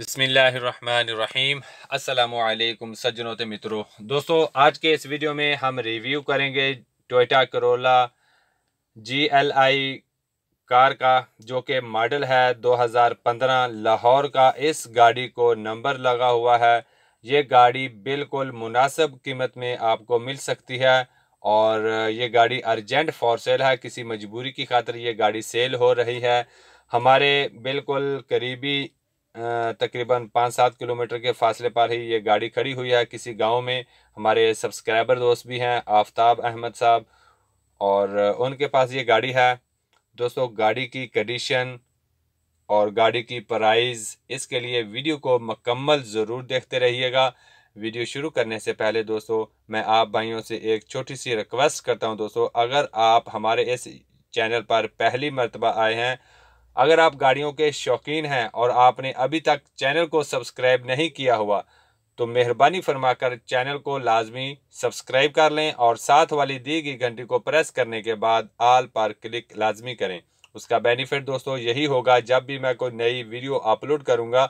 बिसमीम अल्लाम सज्जनों ते मित्रों दोस्तों आज के इस वीडियो में हम रिव्यू करेंगे Toyota Corolla G L I car का जो कि मॉडल है 2015 लाहौर का इस गाड़ी को नंबर लगा हुआ है ये गाड़ी बिल्कुल मुनासब कीमत में आपको मिल सकती है और ये गाड़ी अर्जेंट फॉर सेल है किसी मजबूरी की खातर ये गाड़ी सेल हो रही है हमारे बिल्कुल करीबी तकरीबन पाँच सात किलोमीटर के फासले पर ही ये गाड़ी खड़ी हुई है किसी गांव में हमारे सब्सक्राइबर दोस्त भी हैं आफ्ताब अहमद साहब और उनके पास ये गाड़ी है दोस्तों गाड़ी की कंडीशन और गाड़ी की प्राइस इसके लिए वीडियो को मकम्मल ज़रूर देखते रहिएगा वीडियो शुरू करने से पहले दोस्तों मैं आप भाइयों से एक छोटी सी रिक्वेस्ट करता हूं दोस्तों अगर आप हमारे इस चैनल पर पहली मरतबा आए हैं अगर आप गाड़ियों के शौकीन हैं और आपने अभी तक चैनल को सब्सक्राइब नहीं किया हुआ तो मेहरबानी फरमाकर चैनल को लाजमी सब्सक्राइब कर लें और साथ वाली दी गई घंटी को प्रेस करने के बाद आल पर क्लिक लाजमी करें उसका बेनिफिट दोस्तों यही होगा जब भी मैं कोई नई वीडियो अपलोड करूँगा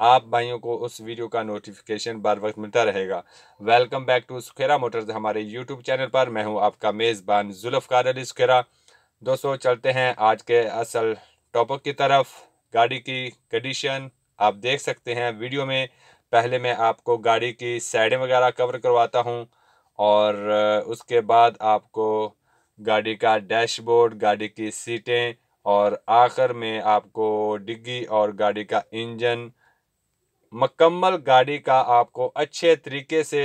आप भाइयों को उस वीडियो का नोटिफिकेशन बार वक्त मिलता रहेगा welcome back to Sukhera motors हमारे यूट्यूब चैनल पर मैं हूँ आपका मेज़बान जुल्फ़ार अली सुखेरा दोस्तों चलते हैं आज के असल टॉपअप की तरफ गाड़ी की कंडीशन आप देख सकते हैं वीडियो में पहले मैं आपको गाड़ी की साइडें वगैरह कवर करवाता हूँ और उसके बाद आपको गाड़ी का डैशबोर्ड गाड़ी की सीटें और आखिर में आपको डिग्गी और गाड़ी का इंजन मकम्मल गाड़ी का आपको अच्छे तरीके से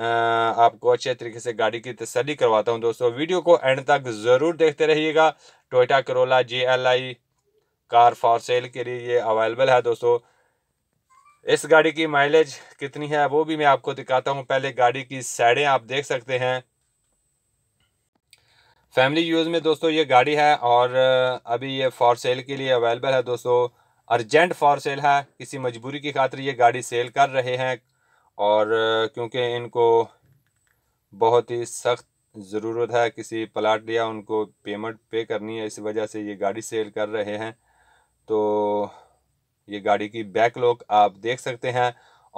आपको अच्छे तरीके से गाड़ी की तसली करवाता हूँ दोस्तों वीडियो को एंड तक ज़रूर देखते रहिएगा Toyota Corolla J car for sale के लिए ये अवेलेबल है दोस्तों इस गाड़ी की माइलेज कितनी है वो भी मैं आपको दिखाता हूँ पहले गाड़ी की साइडें आप देख सकते हैं फैमिली यूज़ में दोस्तों ये गाड़ी है और अभी ये फॉर सेल के लिए अवेलेबल है दोस्तों अर्जेंट फॉर सेल है किसी मजबूरी की खातिर ये गाड़ी सेल कर रहे हैं और क्योंकि इनको बहुत ही सख्त ज़रूरत है किसी प्लाट या उनको पेमेंट पे करनी है इस वजह से ये गाड़ी सेल कर रहे हैं तो ये गाड़ी की बैक लॉक आप देख सकते हैं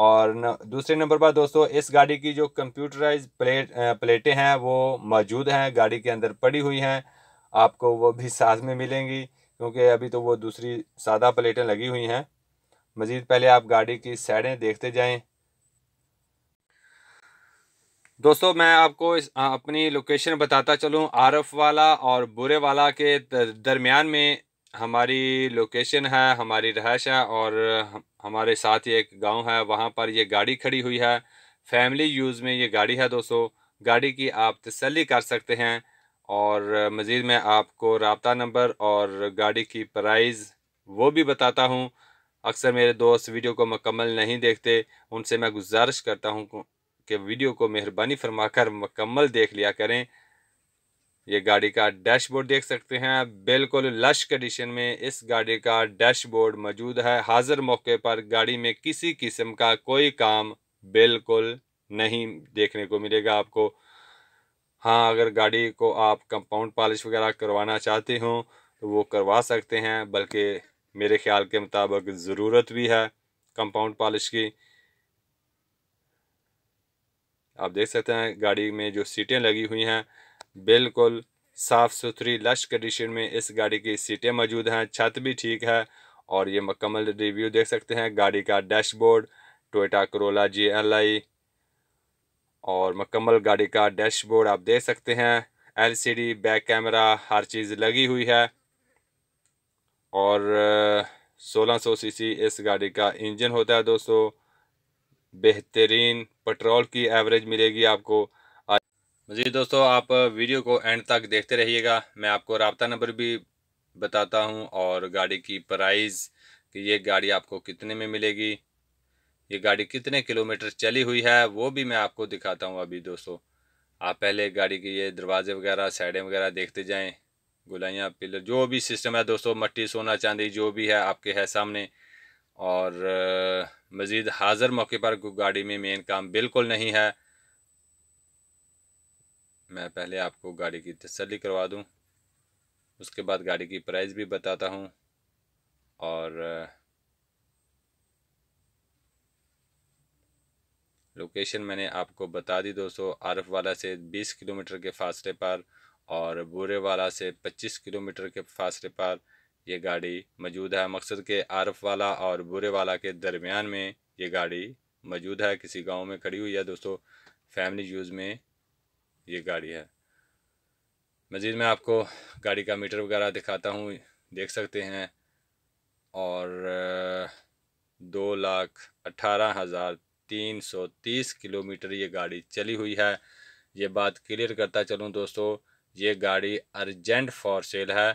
और न, दूसरे नंबर पर दोस्तों इस गाड़ी की जो कंप्यूटराइज प्लेट प्लेटें हैं वो मौजूद हैं गाड़ी के अंदर पड़ी हुई हैं आपको वो भी साथ में मिलेंगी क्योंकि अभी तो वो दूसरी सादा प्लेटें लगी हुई हैं मज़ीद पहले आप गाड़ी की साइडें देखते जाएँ दोस्तों मैं आपको इस अपनी लोकेशन बताता चलूँ आरफ वाला और बुरे वाला के दरमियान में हमारी लोकेशन है हमारी रहायश है और हमारे साथ ही एक गांव है वहाँ पर ये गाड़ी खड़ी हुई है फैमिली यूज़ में ये गाड़ी है दोस्तों गाड़ी की आप तसली कर सकते हैं और मज़ीद मैं आपको रबता नंबर और गाड़ी की प्राइस वो भी बताता हूँ अक्सर मेरे दोस्त वीडियो को मकम्मल नहीं देखते उनसे मैं गुजारिश करता हूँ कि वीडियो को मेहरबानी फरमाकर मुकम्मल देख लिया करें ये गाड़ी का डैशबोर्ड देख सकते हैं बिल्कुल लश कंडीशन में इस गाड़ी का डैशबोर्ड मौजूद है हाजिर मौके पर गाड़ी में किसी किस्म का कोई काम बिल्कुल नहीं देखने को मिलेगा आपको हाँ अगर गाड़ी को आप कंपाउंड पॉलिश वगैरह करवाना चाहते हो तो वो करवा सकते हैं बल्कि मेरे ख्याल के मुताबिक ज़रूरत भी है कंपाउंड पॉलिश की आप देख सकते हैं गाड़ी में जो सीटें लगी हुई हैं बिल्कुल साफ़ सुथरी लश कंडीशन में इस गाड़ी की सीटें मौजूद हैं छत भी ठीक है और ये मकम्मल रिव्यू देख सकते हैं गाड़ी का dashboard Toyota Corolla G L I और मकम्मल गाड़ी का डैशबोर्ड आप देख सकते हैं एलसीडी बैक कैमरा हर चीज़ लगी हुई है और 1600 सीसी इस गाड़ी का इंजन होता है दोस्तों बेहतरीन पेट्रोल की एवरेज मिलेगी आपको मज़ीद दोस्तों आप वीडियो को एंड तक देखते रहिएगा मैं आपको रबता नंबर भी बताता हूँ और गाड़ी की प्राइस कि ये गाड़ी आपको कितने में मिलेगी ये गाड़ी कितने किलोमीटर चली हुई है वो भी मैं आपको दिखाता हूँ अभी दोस्तों आप पहले गाड़ी के ये दरवाजे वगैरह साइडें वगैरह देखते जाएँ गुलाइयाँ पिलर जो भी सिस्टम है दोस्तों मट्टी सोना चांदी जो भी है आपके है सामने और मज़ीद हाज़र मौके पर गाड़ी में मेन काम बिल्कुल नहीं है मैं पहले आपको गाड़ी की तसली करवा दूँ उसके बाद गाड़ी की प्राइस भी बताता हूँ और लोकेशन मैंने आपको बता दी दोस्तों आरफ वाला से 20 किलोमीटर के फासले पर और बूरे वाला से 25 किलोमीटर के फासले पर ये गाड़ी मौजूद है मकसद के आरफ वाला और बुरे वाला के दरमियान में ये गाड़ी मौजूद है किसी गांव में खड़ी हुई है दोस्तों फैमिली यूज़ में ये गाड़ी है मज़ीद मैं आपको गाड़ी का मीटर वगैरह दिखाता हूँ देख सकते हैं और दो लाख अट्ठारह हज़ार तीन सौ तीस किलोमीटर ये गाड़ी चली हुई है ये बात क्लियर करता चलूँ दोस्तों ये गाड़ी अर्जेंट फॉर सेल है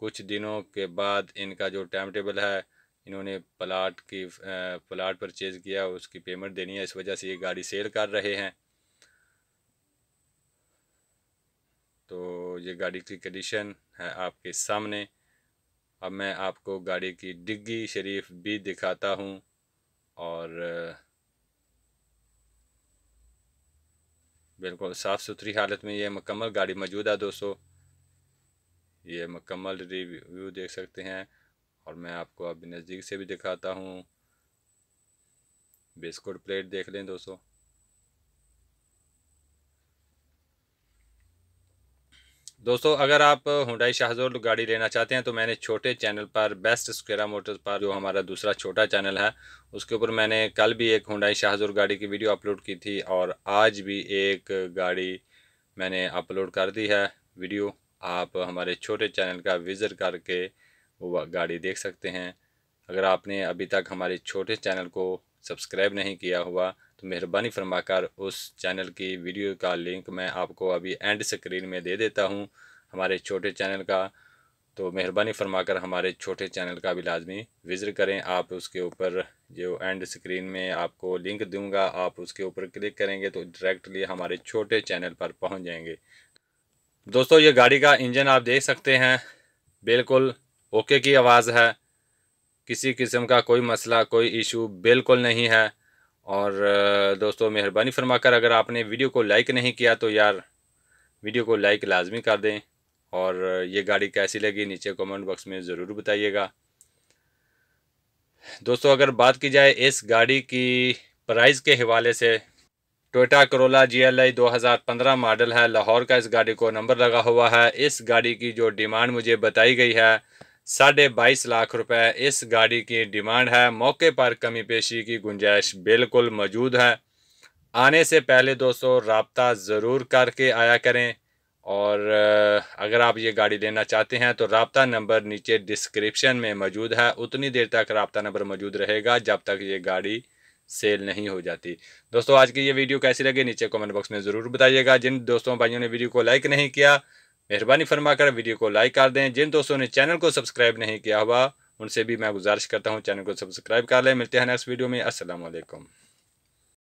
कुछ दिनों के बाद इनका जो टाइम टेबल है इन्होंने प्लाट की प्लाट परचेज़ किया उसकी पेमेंट देनी है इस वजह से ये गाड़ी सेल कर रहे हैं तो ये गाड़ी की कंडीशन है आपके सामने अब मैं आपको गाड़ी की डिग्गी शरीफ भी दिखाता हूँ और बिल्कुल साफ़ सुथरी हालत में ये मुकम्मल गाड़ी मौजूद है दोस्तों ये मकम्मल रिव्यू देख सकते हैं और मैं आपको अभी नज़दीक से भी दिखाता हूँ बिस्कुट प्लेट देख लें दोस्तों दोस्तों अगर आप हुडाई शाहजोर गाड़ी लेना चाहते हैं तो मैंने छोटे चैनल पर बेस्ट स्क्वेरा मोटर्स पर जो हमारा दूसरा छोटा चैनल है उसके ऊपर मैंने कल भी एक हुडाई शाहजोर गाड़ी की वीडियो अपलोड की थी और आज भी एक गाड़ी मैंने अपलोड कर दी है वीडियो आप हमारे छोटे चैनल का विज़िट करके वो गाड़ी देख सकते हैं अगर आपने अभी तक हमारे छोटे चैनल को सब्सक्राइब नहीं किया हुआ तो मेहरबानी फरमाकर उस चैनल की वीडियो का लिंक मैं आपको अभी एंड स्क्रीन में दे देता हूँ हमारे छोटे चैनल का तो मेहरबानी फरमाकर हमारे छोटे चैनल का भी लाजमी विज़िट करें आप उसके ऊपर जो एंड स्क्रीन में आपको लिंक दूंगा आप उसके ऊपर क्लिक करेंगे तो डायरेक्टली हमारे छोटे चैनल पर पहुंच जाएंगे दोस्तों ये गाड़ी का इंजन आप देख सकते हैं बिल्कुल ओके की आवाज़ है किसी किस्म का कोई मसला कोई इशू बिल्कुल नहीं है और दोस्तों मेहरबानी फरमाकर अगर आपने वीडियो को लाइक नहीं किया तो यार वीडियो को लाइक लाजमी कर दें और ये गाड़ी कैसी लगी नीचे कमेंट बॉक्स में ज़रूर बताइएगा दोस्तों अगर बात की जाए इस गाड़ी की प्राइस के हवाले से टोयोटा करोला जीएलआई 2015 मॉडल है लाहौर का इस गाड़ी को नंबर लगा हुआ है इस गाड़ी की जो डिमांड मुझे बताई गई है साढ़े बाईस लाख रुपए इस गाड़ी की डिमांड है मौके पर कमी पेशी की गुंजाइश बिल्कुल मौजूद है आने से पहले दोस्तों रबता ज़रूर करके आया करें और अगर आप ये गाड़ी लेना चाहते हैं तो रबता नंबर नीचे डिस्क्रिप्शन में मौजूद है उतनी देर तक रबता नंबर मौजूद रहेगा जब तक ये गाड़ी सेल नहीं हो जाती दोस्तों आज की ये वीडियो कैसी लगी नीचे कमेंट बॉक्स में ज़रूर बताइएगा जिन दोस्तों भाइयों ने वीडियो को लाइक नहीं किया मेहरबानी फरमा कर वीडियो को लाइक कर दें जिन दोस्तों ने चैनल को सब्सक्राइब नहीं किया हुआ उनसे भी मैं गुजारिश करता हूँ चैनल को सब्सक्राइब कर लें मिलते हैं नेक्स्ट वीडियो में असलम